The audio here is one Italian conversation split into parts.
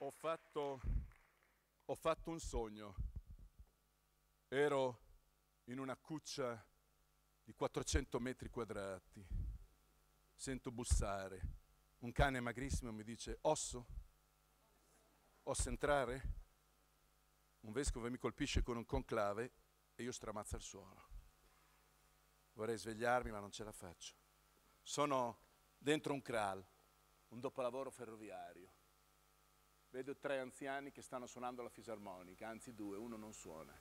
ho fatto, ho fatto un sogno. Ero in una cuccia di 400 metri quadrati. Sento bussare. Un cane magrissimo mi dice, osso? Osso entrare? Un vescovo mi colpisce con un conclave e io stramazzo al suolo. Vorrei svegliarmi ma non ce la faccio. Sono dentro un cral, un dopolavoro ferroviario vedo tre anziani che stanno suonando la fisarmonica, anzi due, uno non suona.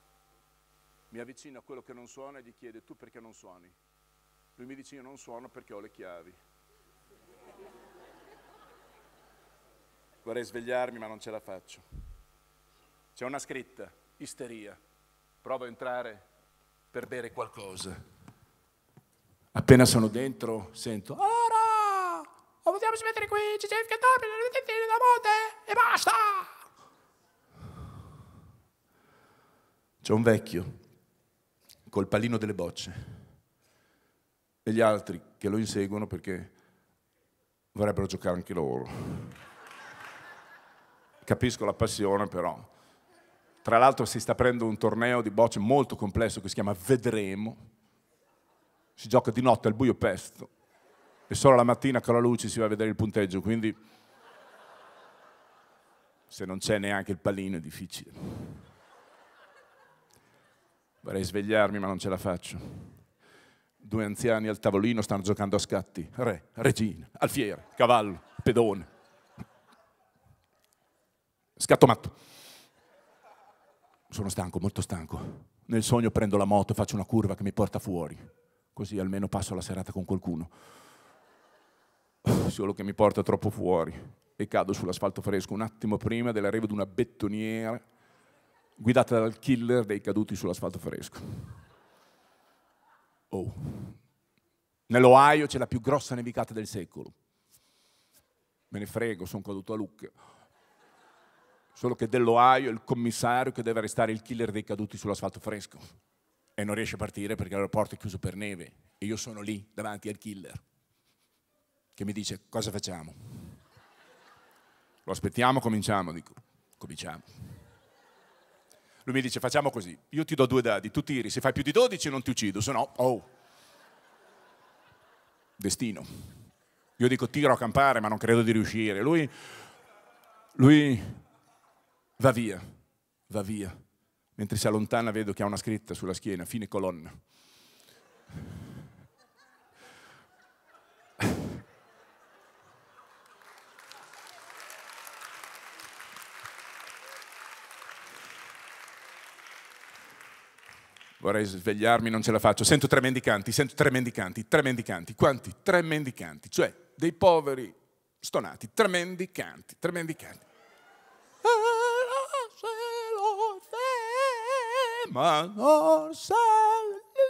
Mi avvicino a quello che non suona e gli chiedo tu perché non suoni? Lui mi dice io non suono perché ho le chiavi. Vorrei svegliarmi ma non ce la faccio. C'è una scritta, isteria. Provo a entrare per bere qualcosa. Appena sono dentro sento... Ah, o vogliamo smettere qui, ci sei non nelle detenzioni da monte e basta! C'è un vecchio col pallino delle bocce e gli altri che lo inseguono perché vorrebbero giocare anche loro. Capisco la passione però. Tra l'altro si sta aprendo un torneo di bocce molto complesso che si chiama Vedremo. Si gioca di notte al buio pesto e solo la mattina con la luce si va a vedere il punteggio, quindi se non c'è neanche il pallino è difficile. Vorrei svegliarmi ma non ce la faccio. Due anziani al tavolino stanno giocando a scatti. Re, regina, alfiere, cavallo, pedone. Scatto matto. Sono stanco, molto stanco. Nel sogno prendo la moto e faccio una curva che mi porta fuori. Così almeno passo la serata con qualcuno solo che mi porta troppo fuori e cado sull'asfalto fresco un attimo prima dell'arrivo di una bettoniera guidata dal killer dei caduti sull'asfalto fresco. Oh. Nell'Ohio c'è la più grossa nevicata del secolo. Me ne frego, sono caduto a Lucca. Solo che dell'Ohio è il commissario che deve arrestare il killer dei caduti sull'asfalto fresco e non riesce a partire perché l'aeroporto è chiuso per neve e io sono lì davanti al killer che mi dice cosa facciamo. Lo aspettiamo, cominciamo, dico, cominciamo. Lui mi dice facciamo così, io ti do due dadi, tu tiri, se fai più di 12 non ti uccido, se no, oh, destino. Io dico tiro a campare ma non credo di riuscire. Lui, lui va via, va via. Mentre si allontana vedo che ha una scritta sulla schiena, fine colonna. vorrei svegliarmi, non ce la faccio, sento tre mendicanti, sento tre mendicanti, tre mendicanti, quanti? Tre mendicanti, cioè dei poveri stonati, tre mendicanti, tre mendicanti. Ma non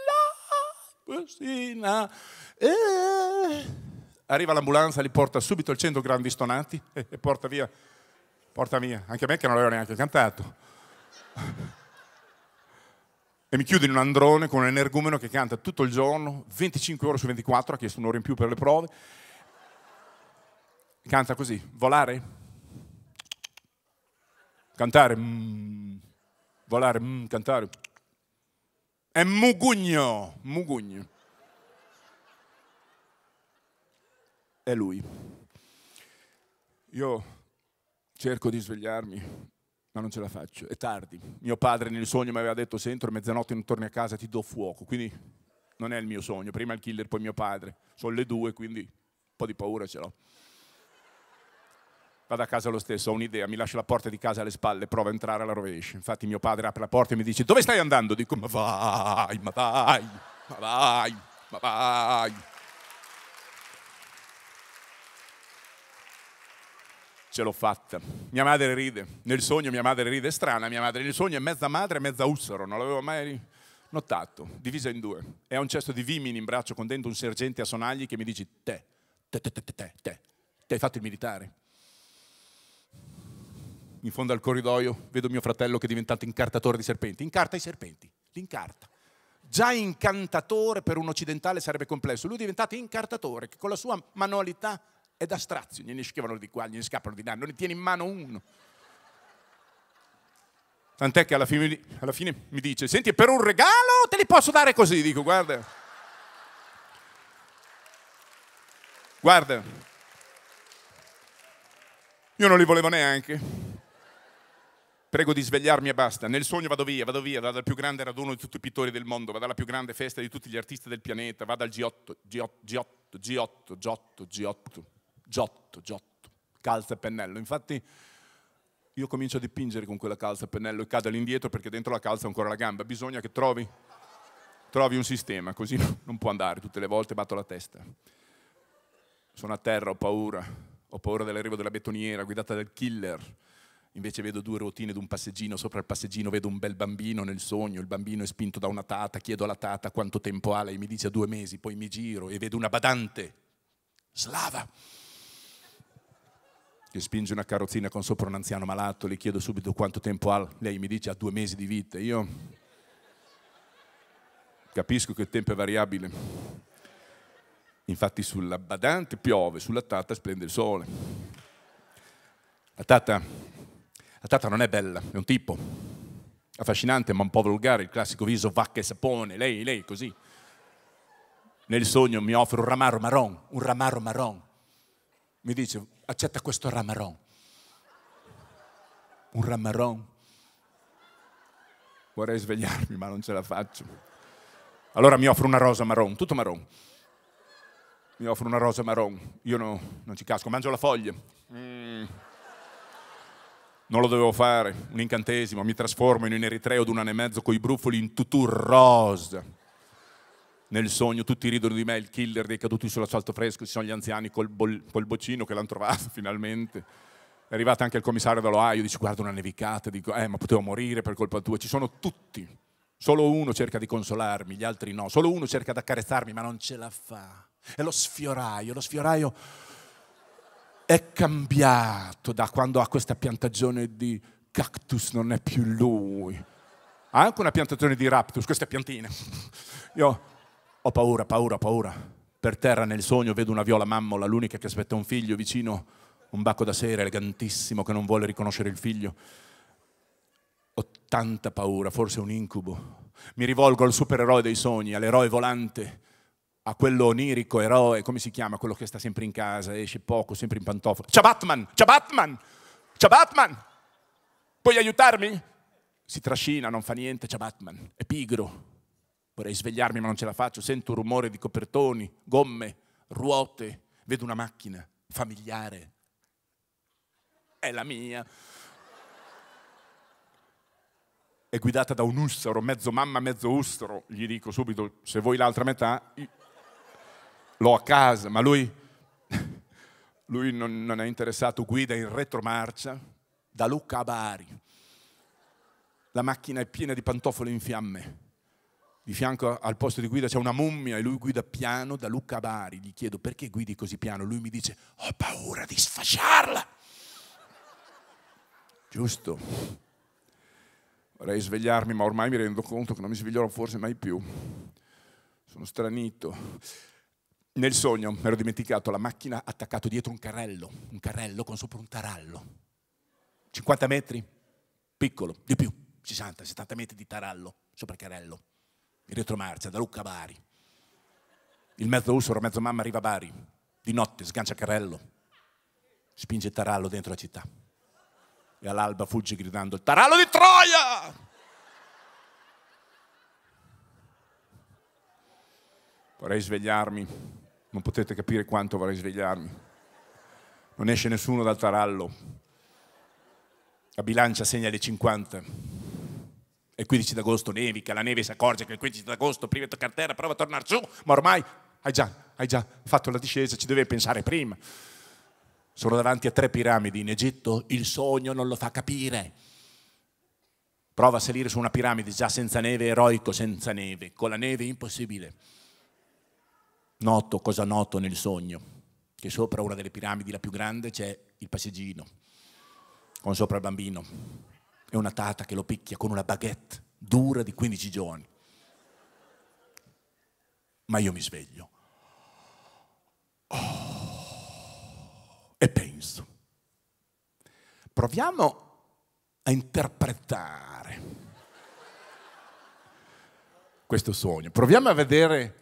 la cucina. Arriva l'ambulanza, li porta subito al centro grandi stonati e porta via, porta via, anche a me che non l'avevo neanche cantato e mi chiudo in un androne con un energumeno che canta tutto il giorno, 25 ore su 24, ha chiesto un'ora in più per le prove. Canta così, volare, cantare, mm, volare, mm, cantare. È mugugno, mugugno. È lui. Io cerco di svegliarmi ma non ce la faccio, è tardi. Mio padre nel sogno mi aveva detto se entro mezzanotte non torni a casa ti do fuoco, quindi non è il mio sogno, prima il killer, poi mio padre, sono le due, quindi un po' di paura ce l'ho. Vado a casa lo stesso, ho un'idea, mi lascio la porta di casa alle spalle, provo a entrare alla rovescia. Infatti mio padre apre la porta e mi dice dove stai andando? Dico ma vai, ma vai, ma vai, ma vai. ce l'ho fatta. Mia madre ride, nel sogno mia madre ride, è strana mia madre, nel sogno è mezza madre e mezza ussero, non l'avevo mai notato, divisa in due. E ha un cesto di vimini in braccio con dentro un sergente a sonagli che mi dice te, te, te, te, te, te, te, te hai fatto il militare. In fondo al corridoio vedo mio fratello che è diventato incartatore di serpenti, incarta i serpenti, li incarta. Già incantatore per un occidentale sarebbe complesso, lui è diventato incartatore che con la sua manualità è da strazio, gliene scrivono di qua, gliene scappano di là, non ne tiene in mano uno. Tant'è che alla fine, alla fine, mi dice, senti, per un regalo te li posso dare così. Dico, guarda. Guarda. Io non li volevo neanche. Prego di svegliarmi e basta. Nel sogno vado via, vado via, vado dal più grande raduno di tutti i pittori del mondo, vado alla più grande festa di tutti gli artisti del pianeta, vado al G8, G8, G8, G8, G8, G8. Giotto, Giotto, calza e pennello. Infatti io comincio a dipingere con quella calza e pennello e cado all'indietro perché dentro la calza ho ancora la gamba. Bisogna che trovi, trovi un sistema, così non può andare. Tutte le volte batto la testa. Sono a terra, ho paura. Ho paura dell'arrivo della betoniera guidata dal killer. Invece vedo due rotine un passeggino, sopra il passeggino vedo un bel bambino nel sogno, il bambino è spinto da una tata, chiedo alla tata quanto tempo ha, lei mi dice due mesi, poi mi giro e vedo una badante slava che spinge una carrozzina con sopra un anziano malato, le chiedo subito quanto tempo ha, lei mi dice ha due mesi di vita, io capisco che il tempo è variabile, infatti sulla badante piove, sulla tata splende il sole. La tata, la tata non è bella, è un tipo, affascinante ma un po' volgare, il classico viso vacca e sapone, lei, lei così. Nel sogno mi offre un ramaro marron, un ramaro marron. Mi dice, accetta questo ramaron. Un ramaron. Vorrei svegliarmi, ma non ce la faccio. Allora mi offro una rosa marron, tutto marron. Mi offro una rosa marron. Io no, non ci casco, mangio la foglia. Mm. Non lo dovevo fare, un incantesimo, mi trasformo in un eritreo d'un anno e mezzo coi brufoli in tutù rosa nel sogno tutti ridono di me, il killer dei caduti sull'asfalto fresco, ci sono gli anziani col, col boccino che l'hanno trovato finalmente. È arrivato anche il commissario dall'Ohio, dice guarda una nevicata, dico eh ma potevo morire per colpa tua, ci sono tutti. Solo uno cerca di consolarmi, gli altri no. Solo uno cerca di accarezzarmi, ma non ce la fa. E lo sfioraio, lo sfioraio è cambiato da quando ha questa piantagione di cactus, non è più lui. Ha anche una piantagione di raptus, queste piantine. Io ho paura, paura, paura. Per terra nel sogno vedo una viola mammola, l'unica che aspetta un figlio vicino, un bacco da sera elegantissimo che non vuole riconoscere il figlio. Ho tanta paura, forse è un incubo. Mi rivolgo al supereroe dei sogni, all'eroe volante, a quello onirico, eroe, come si chiama, quello che sta sempre in casa, esce poco, sempre in pantofole. Ciao Batman, ciao Batman, ciao Batman, puoi aiutarmi? Si trascina, non fa niente, ciao Batman, è pigro, Vorrei svegliarmi ma non ce la faccio, sento un rumore di copertoni, gomme, ruote, vedo una macchina familiare. È la mia. È guidata da un ussero, mezzo mamma, mezzo ustro. Gli dico subito, se vuoi l'altra metà, l'ho a casa, ma lui, lui non, non è interessato, guida in retromarcia da Lucca a Bari. La macchina è piena di pantofole in fiamme di fianco al posto di guida c'è una mummia e lui guida piano da Luca Bari. Gli chiedo perché guidi così piano. Lui mi dice ho paura di sfasciarla. Giusto. Vorrei svegliarmi, ma ormai mi rendo conto che non mi sveglierò forse mai più. Sono stranito. Nel sogno mi ero dimenticato la macchina attaccato dietro un carrello, un carrello con sopra un tarallo. 50 metri? Piccolo, di più, 60-70 metri di tarallo sopra il carrello in retromarcia, da Lucca a Bari. Il mezzo usuro, mezzo mamma arriva a Bari, di notte sgancia carrello, spinge tarallo dentro la città. E all'alba fugge gridando, tarallo di Troia! Vorrei svegliarmi, non potete capire quanto vorrei svegliarmi. Non esce nessuno dal tarallo. La bilancia segna le 50 il 15 d'agosto nevica, la neve si accorge che il 15 d'agosto prima di toccare terra prova a tornare su, ma ormai hai già, hai già fatto la discesa, ci devi pensare prima. Sono davanti a tre piramidi in Egitto, il sogno non lo fa capire. Prova a salire su una piramide già senza neve, eroico senza neve, con la neve impossibile. Noto cosa noto nel sogno, che sopra una delle piramidi, la più grande, c'è il passeggino, con sopra il bambino e una tata che lo picchia con una baguette dura di 15 giorni. Ma io mi sveglio oh, e penso. Proviamo a interpretare questo sogno. Proviamo a vedere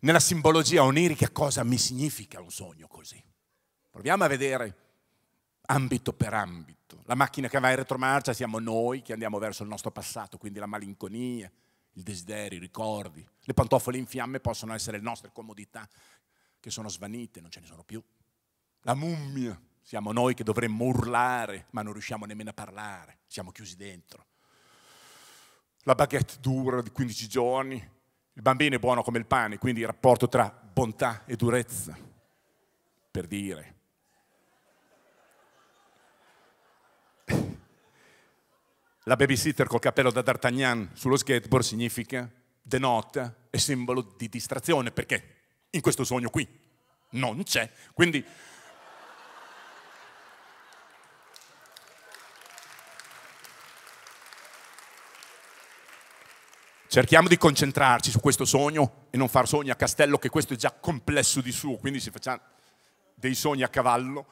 nella simbologia onirica cosa mi significa un sogno così. Proviamo a vedere ambito per ambito. La macchina che va in retromarcia siamo noi che andiamo verso il nostro passato, quindi la malinconia, il desiderio, i ricordi. Le pantofole in fiamme possono essere le nostre comodità che sono svanite, non ce ne sono più. La mummia, siamo noi che dovremmo urlare, ma non riusciamo nemmeno a parlare, siamo chiusi dentro. La baguette dura di 15 giorni, il bambino è buono come il pane, quindi il rapporto tra bontà e durezza, per dire La babysitter col cappello da D'Artagnan sullo skateboard significa, denota, è simbolo di distrazione, perché in questo sogno qui non c'è. Quindi Cerchiamo di concentrarci su questo sogno e non far sogni a castello, che questo è già complesso di suo, quindi se facciamo dei sogni a cavallo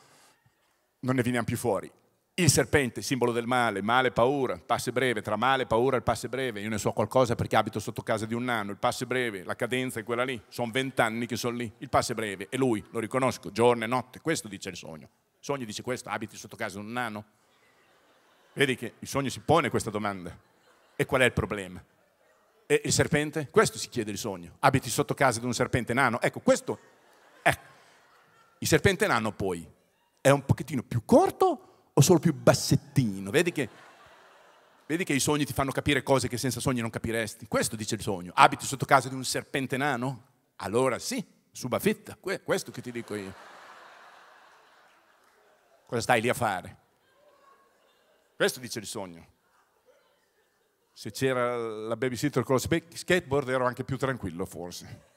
non ne veniamo più fuori. Il serpente, simbolo del male, male, paura, passe breve, tra male, paura il passe breve, io ne so qualcosa perché abito sotto casa di un nano, il passe breve, la cadenza è quella lì, sono vent'anni che sono lì, il passe breve, e lui, lo riconosco, giorno e notte, questo dice il sogno. Il sogno dice questo, abiti sotto casa di un nano. Vedi che il sogno si pone questa domanda. E qual è il problema? E il serpente? Questo si chiede il sogno. Abiti sotto casa di un serpente nano? Ecco, questo è. Eh, il serpente nano poi è un pochettino più corto o solo più bassettino? Vedi che, vedi che i sogni ti fanno capire cose che senza sogni non capiresti. Questo dice il sogno. Abiti sotto casa di un serpente nano? Allora sì, subafitta, questo che ti dico io. Cosa stai lì a fare? Questo dice il sogno. Se c'era la babysitter con lo skateboard ero anche più tranquillo forse.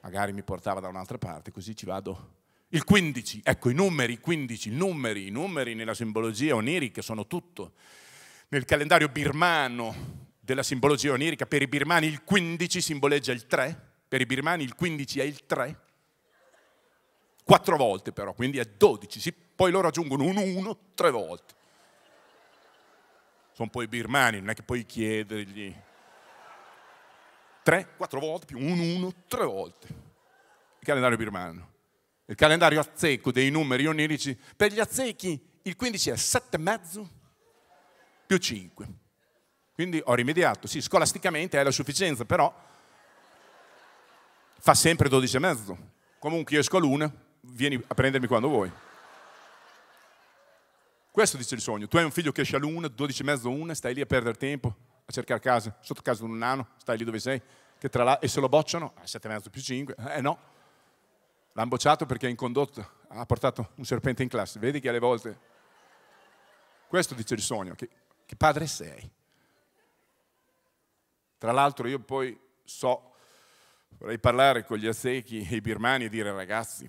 Magari mi portava da un'altra parte, così ci vado il 15, ecco i numeri, 15, i numeri, i numeri nella simbologia onirica sono tutto. Nel calendario birmano della simbologia onirica, per i birmani il 15 simboleggia il 3, per i birmani il 15 è il 3, quattro volte però, quindi è 12, sì, poi loro aggiungono un 1 tre volte. Sono poi i birmani, non è che puoi chiedergli. 3, 4 volte più un 1 tre volte. Il calendario birmano il calendario azzecco dei numeri onirici, per gli azzechi il 15 è 7,5 più 5. Quindi ho rimediato, sì, scolasticamente è la sufficienza, però fa sempre 12,5. Comunque io esco a l'una, vieni a prendermi quando vuoi. Questo dice il sogno. Tu hai un figlio che esce all'una, 12 e mezzo, una, stai lì a perdere tempo, a cercare casa, sotto casa di un nano, stai lì dove sei, che tra là, e se lo bocciano, a 7 e mezzo più 5, eh no. L'ha bocciato perché in condotta ha portato un serpente in classe. Vedi che alle volte... Questo dice il sogno, che, che padre sei. Tra l'altro io poi so, vorrei parlare con gli aztechi e i birmani e dire ragazzi,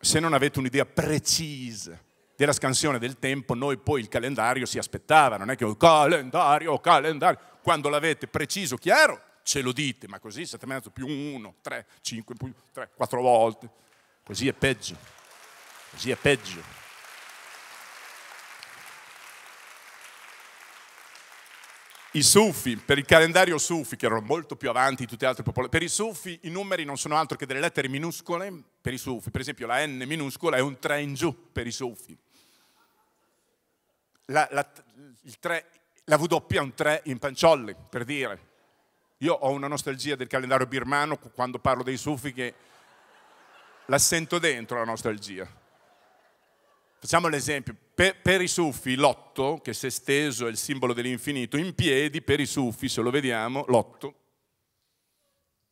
se non avete un'idea precisa della scansione del tempo, noi poi il calendario si aspettava, non è che oh, calendario, calendario, quando l'avete preciso, chiaro, ce lo dite, ma così siete andati più 1, 3, 5, tre, quattro volte. Così è peggio. Così è peggio. I Sufi, per il calendario Sufi, che erano molto più avanti di tutte le altre popolazioni, per i Sufi i numeri non sono altro che delle lettere minuscole, per i Sufi, per esempio la N minuscola è un 3 in giù per i Sufi. La, la, 3, la W è un 3 in panciolli, per dire, io ho una nostalgia del calendario birmano quando parlo dei sufi che la sento dentro la nostalgia. Facciamo l'esempio, per, per i sufi l'otto, che si è steso è il simbolo dell'infinito, in piedi per i sufi, se lo vediamo, l'otto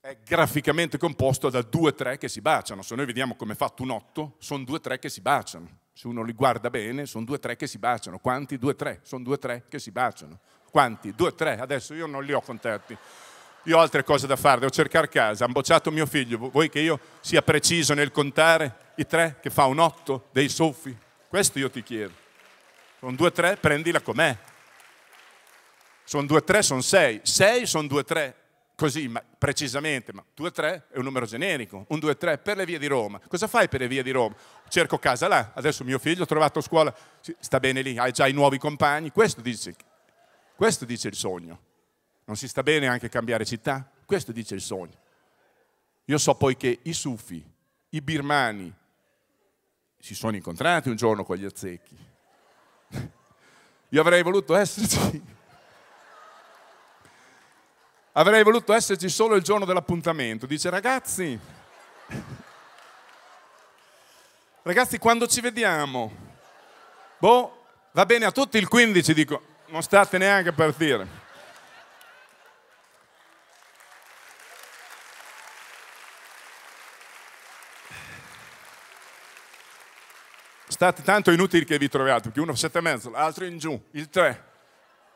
è graficamente composto da due tre che si baciano. Se noi vediamo come è fatto un otto, sono due tre che si baciano. Se uno li guarda bene, sono due tre che si baciano. Quanti? Due tre. Sono due tre che si baciano. Quanti? Due tre. Adesso io non li ho contati. Io ho altre cose da fare, devo cercare casa. Hanno bocciato mio figlio. Vuoi che io sia preciso nel contare i tre che fa un otto dei soffi? Questo io ti chiedo. Sono due tre, prendila com'è. Sono due tre, sono sei. Sei sono due tre. Così, ma precisamente, ma due tre è un numero generico, un due tre per le vie di Roma. Cosa fai per le vie di Roma? Cerco casa là, adesso mio figlio ha trovato scuola, sta bene lì, hai già i nuovi compagni, questo dice, questo dice il sogno non si sta bene anche cambiare città? Questo dice il sogno. Io so poi che i sufi, i birmani, si sono incontrati un giorno con gli azzecchi. Io avrei voluto esserci. Avrei voluto esserci solo il giorno dell'appuntamento. Dice ragazzi, ragazzi quando ci vediamo, boh, va bene a tutti il 15, dico, non state neanche a partire. state tanto inutili che vi troviate, perché uno sette e mezzo, l'altro in giù, il tre.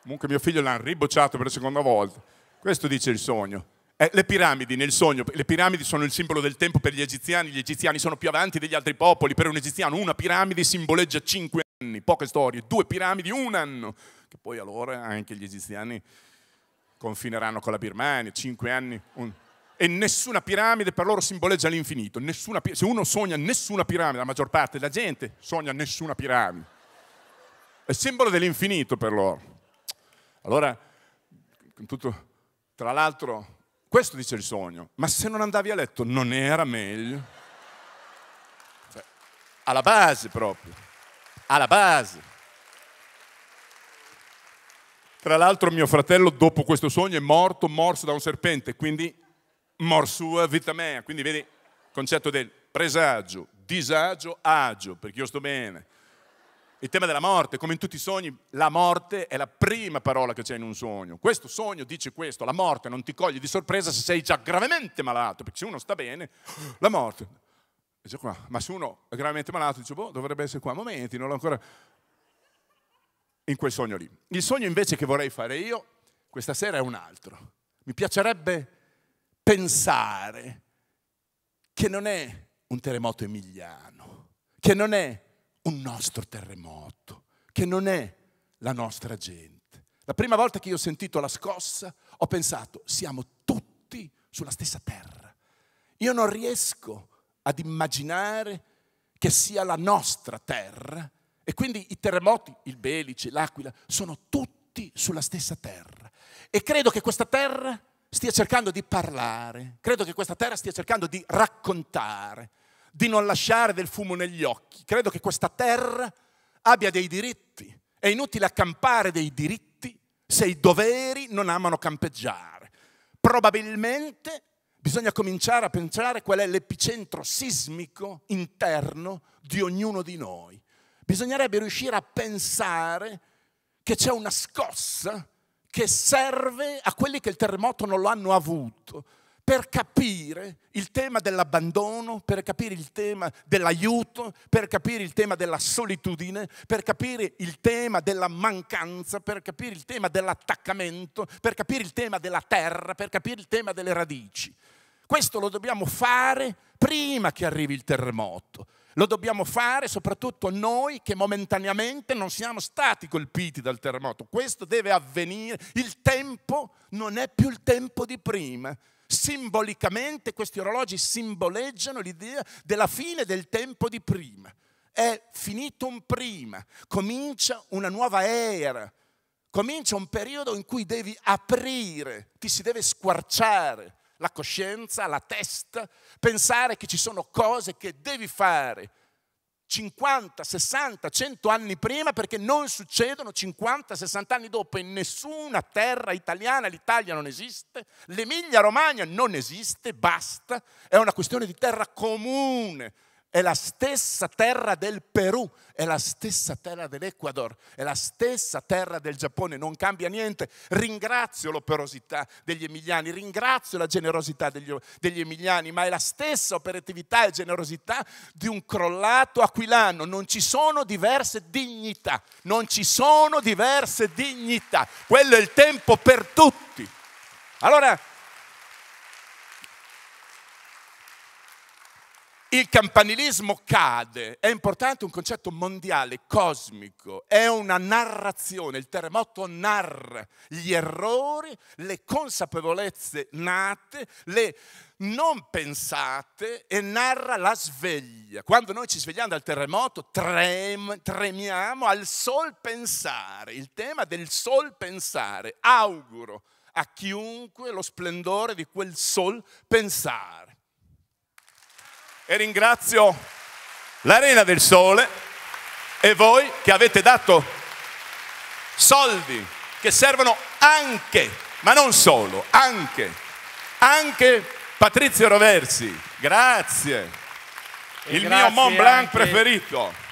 Comunque mio figlio l'ha ribocciato per la seconda volta. Questo dice il sogno. Eh, le piramidi nel sogno, le piramidi sono il simbolo del tempo per gli egiziani, gli egiziani sono più avanti degli altri popoli, per un egiziano una piramide simboleggia cinque anni, poche storie, due piramidi, un anno, che poi allora anche gli egiziani confineranno con la Birmania, cinque anni, un e nessuna piramide per loro simboleggia l'infinito. se uno sogna nessuna piramide, la maggior parte della gente sogna nessuna piramide. È simbolo dell'infinito per loro. Allora, tutto, tra l'altro, questo dice il sogno, ma se non andavi a letto non era meglio? Cioè, alla base proprio, alla base. Tra l'altro mio fratello dopo questo sogno è morto morso da un serpente, quindi morsua mea. quindi vedi il concetto del presagio, disagio, agio, perché io sto bene. Il tema della morte, come in tutti i sogni, la morte è la prima parola che c'è in un sogno. Questo sogno dice questo, la morte non ti coglie di sorpresa se sei già gravemente malato, perché se uno sta bene, la morte è già qua. Ma se uno è gravemente malato, dice, boh, dovrebbe essere qua, momenti, non l'ho ancora... In quel sogno lì. Il sogno invece che vorrei fare io, questa sera è un altro. Mi piacerebbe pensare che non è un terremoto emiliano, che non è un nostro terremoto, che non è la nostra gente. La prima volta che io ho sentito la scossa ho pensato siamo tutti sulla stessa terra. Io non riesco ad immaginare che sia la nostra terra e quindi i terremoti, il Belice, l'Aquila, sono tutti sulla stessa terra. E credo che questa terra stia cercando di parlare, credo che questa terra stia cercando di raccontare, di non lasciare del fumo negli occhi, credo che questa terra abbia dei diritti, è inutile accampare dei diritti se i doveri non amano campeggiare. Probabilmente bisogna cominciare a pensare qual è l'epicentro sismico interno di ognuno di noi. Bisognerebbe riuscire a pensare che c'è una scossa che serve a quelli che il terremoto non lo hanno avuto, per capire il tema dell'abbandono, per capire il tema dell'aiuto, per capire il tema della solitudine, per capire il tema della mancanza, per capire il tema dell'attaccamento, per capire il tema della terra, per capire il tema delle radici. Questo lo dobbiamo fare prima che arrivi il terremoto. Lo dobbiamo fare soprattutto noi che momentaneamente non siamo stati colpiti dal terremoto. Questo deve avvenire. Il tempo non è più il tempo di prima. Simbolicamente questi orologi simboleggiano l'idea della fine del tempo di prima. È finito un prima, comincia una nuova era, comincia un periodo in cui devi aprire, ti si deve squarciare la coscienza, la testa, pensare che ci sono cose che devi fare 50, 60, 100 anni prima perché non succedono 50, 60 anni dopo in nessuna terra italiana, l'Italia non esiste, l'Emilia Romagna non esiste, basta, è una questione di terra comune è la stessa terra del Perù, è la stessa terra dell'Ecuador, è la stessa terra del Giappone, non cambia niente. Ringrazio l'operosità degli emiliani, ringrazio la generosità degli, degli emiliani, ma è la stessa operatività e generosità di un crollato aquilano. Non ci sono diverse dignità, non ci sono diverse dignità. Quello è il tempo per tutti. Allora, il campanilismo cade, è importante un concetto mondiale, cosmico, è una narrazione, il terremoto narra gli errori, le consapevolezze nate, le non pensate e narra la sveglia. Quando noi ci svegliamo dal terremoto trem, tremiamo al sol pensare, il tema del sol pensare. Auguro a chiunque lo splendore di quel sol pensare e ringrazio l'Arena del Sole e voi che avete dato soldi che servono anche, ma non solo, anche, anche Patrizio Roversi, grazie, e il grazie mio Mont Blanc anche... preferito.